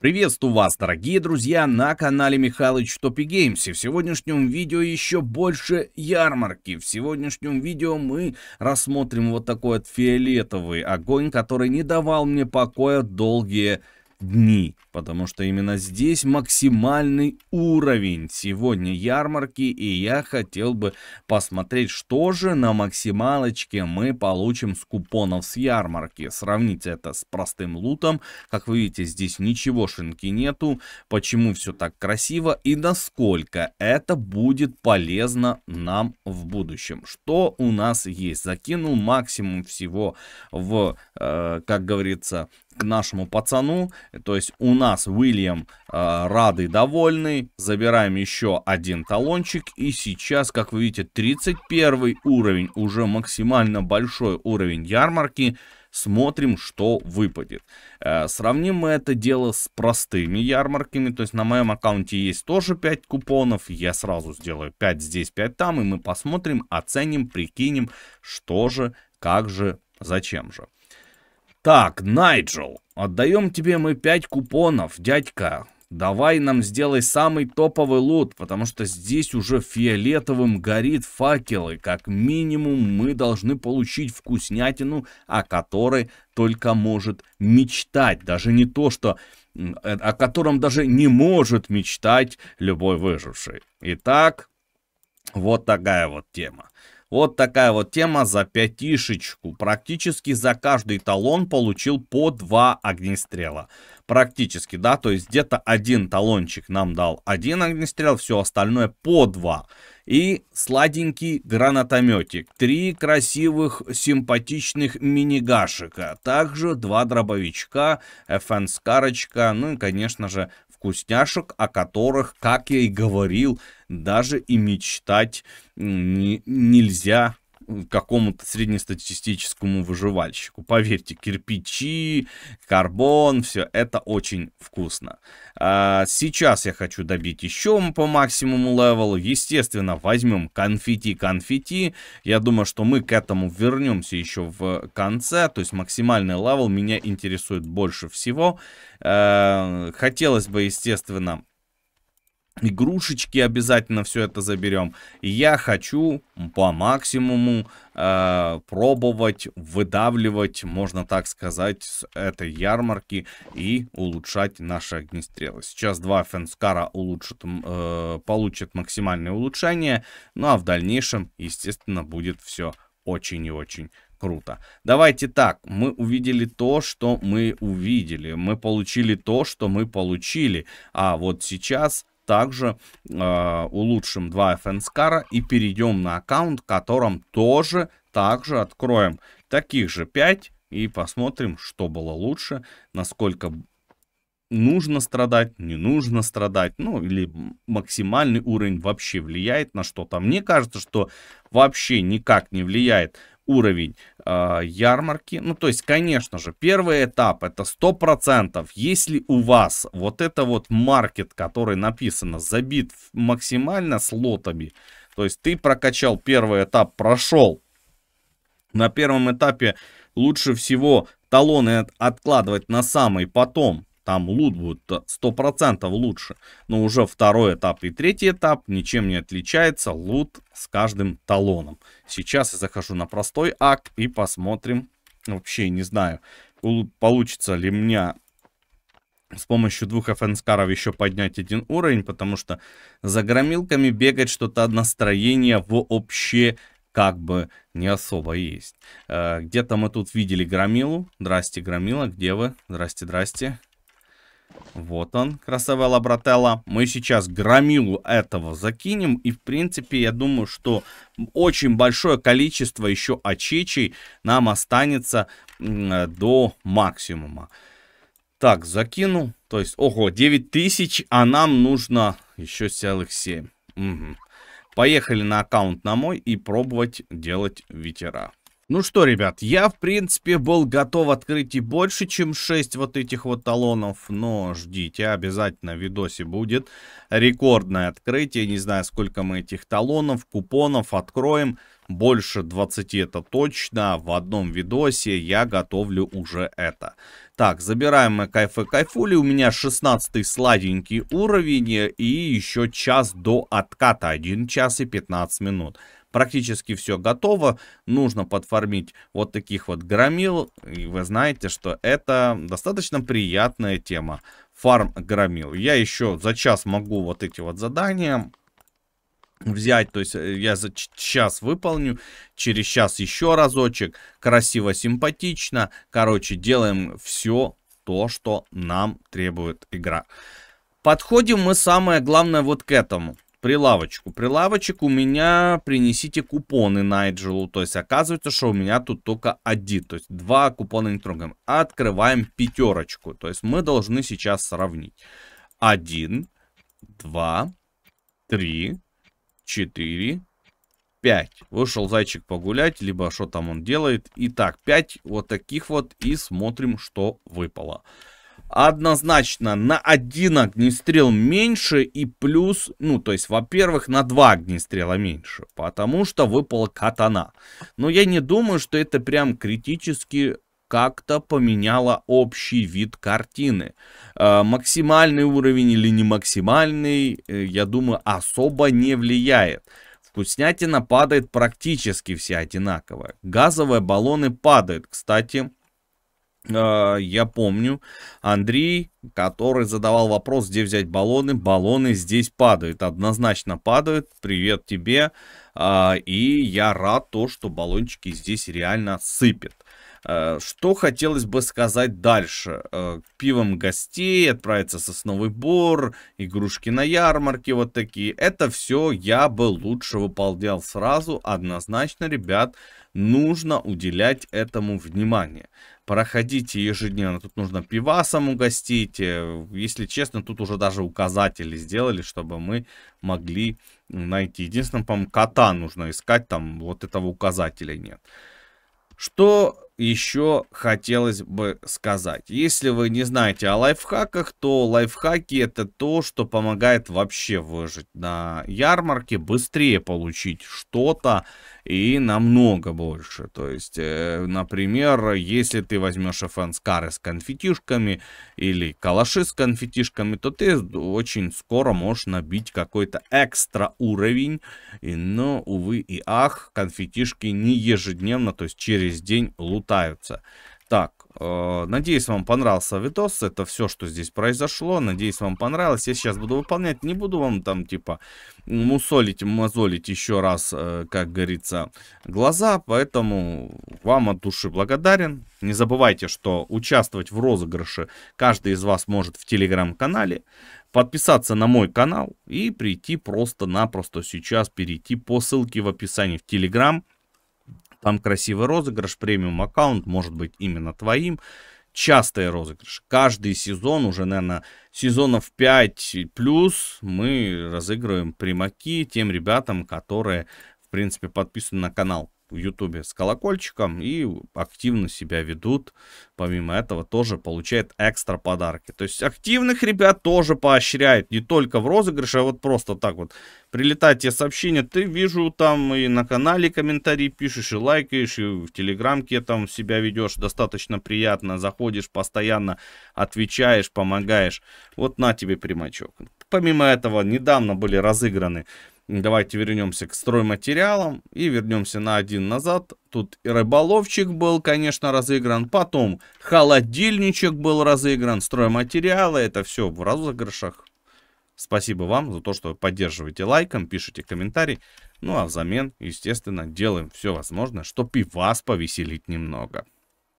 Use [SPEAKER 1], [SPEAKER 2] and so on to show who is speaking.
[SPEAKER 1] Приветствую вас, дорогие друзья, на канале Михалыч Топи Геймс. И в сегодняшнем видео еще больше ярмарки. В сегодняшнем видео мы рассмотрим вот такой вот фиолетовый огонь, который не давал мне покоя долгие дни, потому что именно здесь максимальный уровень сегодня ярмарки, и я хотел бы посмотреть, что же на максималочке мы получим с купонов с ярмарки. Сравнить это с простым лутом, как вы видите, здесь ничего шинки нету, почему все так красиво и насколько это будет полезно нам в будущем. Что у нас есть? Закинул максимум всего в, э, как говорится, к нашему пацану. То есть у нас Уильям э, рады, довольный. Забираем еще один талончик. И сейчас, как вы видите, 31 уровень, уже максимально большой уровень ярмарки. Смотрим, что выпадет. Э, сравним мы это дело с простыми ярмарками. То есть на моем аккаунте есть тоже 5 купонов. Я сразу сделаю 5 здесь, 5 там. И мы посмотрим, оценим, прикинем, что же, как же, зачем же. Так, Найджел, отдаем тебе мы пять купонов, дядька. Давай нам сделай самый топовый лут, потому что здесь уже фиолетовым горит факелы. Как минимум мы должны получить вкуснятину, о которой только может мечтать. Даже не то, что э, о котором даже не может мечтать любой выживший. Итак, вот такая вот тема. Вот такая вот тема за пятишечку. Практически за каждый талон получил по два огнестрела. Практически, да, то есть где-то один талончик нам дал один огнестрел, все остальное по два. И сладенький гранатометик, три красивых симпатичных минигашика, также два дробовичка, ФНС-карочка, ну и, конечно же, вкусняшек, о которых, как я и говорил, даже и мечтать нельзя какому-то среднестатистическому выживальщику. Поверьте, кирпичи, карбон, все это очень вкусно. А, сейчас я хочу добить еще по максимуму левелу. Естественно, возьмем конфетти-конфетти. Я думаю, что мы к этому вернемся еще в конце. То есть максимальный левел меня интересует больше всего. Э, хотелось бы, естественно, игрушечки обязательно все это заберем. я хочу по максимуму э, пробовать выдавливать, можно так сказать, с этой ярмарки и улучшать наши огнестрелы. Сейчас два фенскара улучшат, э, получат максимальное улучшение, ну а в дальнейшем, естественно, будет все очень и очень круто. Давайте так, мы увидели то, что мы увидели, мы получили то, что мы получили, а вот сейчас также э, улучшим 2 FNSCAR и перейдем на аккаунт, которым тоже также откроем таких же 5 и посмотрим, что было лучше, насколько нужно страдать, не нужно страдать, ну или максимальный уровень вообще влияет на что-то. Мне кажется, что вообще никак не влияет уровень э, ярмарки. Ну, то есть, конечно же, первый этап это 100%. Если у вас вот это вот маркет, который написано, забит максимально слотами, то есть ты прокачал первый этап, прошел. На первом этапе лучше всего талоны откладывать на самый потом, там лут будет 100% лучше. Но уже второй этап и третий этап ничем не отличается. Лут с каждым талоном. Сейчас я захожу на простой акт и посмотрим. Вообще не знаю, получится ли мне с помощью двух фнскаров еще поднять один уровень, потому что за громилками бегать что-то настроение вообще как бы не особо есть. Э, где-то мы тут видели громилу. Здрасте, громила, где вы? Здрасте, здрасте. Вот он, красавелла брателла. Мы сейчас громилу этого закинем. И, в принципе, я думаю, что очень большое количество еще очечей нам останется до максимума. Так, закинул. То есть, ого, 9000, а нам нужно еще целых 7. Угу. Поехали на аккаунт на мой и пробовать делать ветера. Ну что, ребят, я, в принципе, был готов открыть и больше, чем 6 вот этих вот талонов, но ждите, обязательно в видосе будет рекордное открытие, не знаю, сколько мы этих талонов, купонов откроем, больше 20 это точно, в одном видосе я готовлю уже это. Так, забираем мы кайфы кайфули, у меня 16 сладенький уровень и еще час до отката, 1 час и 15 минут. Практически все готово. Нужно подформить вот таких вот громил. И вы знаете, что это достаточно приятная тема. Фарм громил. Я еще за час могу вот эти вот задания взять, то есть э, я за час выполню, через час еще разочек, красиво, симпатично, короче, делаем все то, что нам требует игра. Подходим мы самое главное вот к этому прилавочку. Прилавочек у меня принесите купоны Найджелу. То есть оказывается, что у меня тут только один. То есть два купона не трогаем. Открываем пятерочку. То есть мы должны сейчас сравнить. Один, два, три, четыре, пять. Вышел зайчик погулять, либо что там он делает. Итак, пять вот таких вот и смотрим, что выпало однозначно на один огнестрел меньше и плюс, ну, то есть, во-первых, на два огнестрела меньше, потому что выпал катана. Но я не думаю, что это прям критически как-то поменяло общий вид картины. Э, максимальный уровень или не максимальный, э, я думаю, особо не влияет. Вкуснятина падает практически все одинаково. Газовые баллоны падают, кстати, а, я помню, Андрей, который задавал вопрос, где взять баллоны. Баллоны здесь падают, однозначно падают. Привет тебе. А, и я рад то, что баллончики здесь реально сыпят. Э, что хотелось бы сказать дальше? Э, Пивом гостей, отправиться сосновый бор, игрушки на ярмарке вот такие. Это все я бы лучше выполнял сразу. Однозначно, ребят, нужно уделять этому внимание. Проходите ежедневно. Тут нужно пивасом угостить. Э, если честно, тут уже даже указатели сделали, чтобы мы могли найти. Единственное, по-моему, кота нужно искать. Там вот этого указателя нет. Что еще хотелось бы сказать. Если вы не знаете о лайфхаках, то лайфхаки это то, что помогает вообще выжить на ярмарке, быстрее получить что-то и намного больше. То есть, э, например, если ты возьмешь фанскары с конфетишками или калаши с конфетишками, то ты очень скоро можешь набить какой-то экстра уровень. И, но, увы и ах, конфетишки не ежедневно, то есть через день лутаются. Так, Э, надеюсь, вам понравился видос. Это все, что здесь произошло. Надеюсь, вам понравилось. Я сейчас буду выполнять. Не буду вам там, типа, мусолить, мозолить еще раз, э, как говорится, глаза. Поэтому вам от души благодарен. Не забывайте, что участвовать в розыгрыше каждый из вас может в телеграм-канале. Подписаться на мой канал и прийти просто-напросто сейчас, перейти по ссылке в описании в телеграм там красивый розыгрыш, премиум аккаунт может быть именно твоим. Частые розыгрыши. Каждый сезон, уже, наверное, сезонов 5 плюс, мы разыгрываем примаки тем ребятам, которые, в принципе, подписаны на канал в Ютубе с колокольчиком и активно себя ведут. Помимо этого тоже получают экстра подарки. То есть активных ребят тоже поощряют. Не только в розыгрыше, а вот просто так вот. прилетают тебе сообщения. ты вижу там и на канале комментарии пишешь, и лайкаешь, и в телеграмке там себя ведешь достаточно приятно. Заходишь постоянно, отвечаешь, помогаешь. Вот на тебе примачок. Помимо этого, недавно были разыграны Давайте вернемся к стройматериалам и вернемся на один назад. Тут и рыболовчик был, конечно, разыгран. Потом холодильничек был разыгран. Стройматериалы, это все в розыгрышах. Спасибо вам за то, что вы поддерживаете лайком, пишите комментарий. Ну а взамен, естественно, делаем все возможное, чтобы и вас повеселить немного.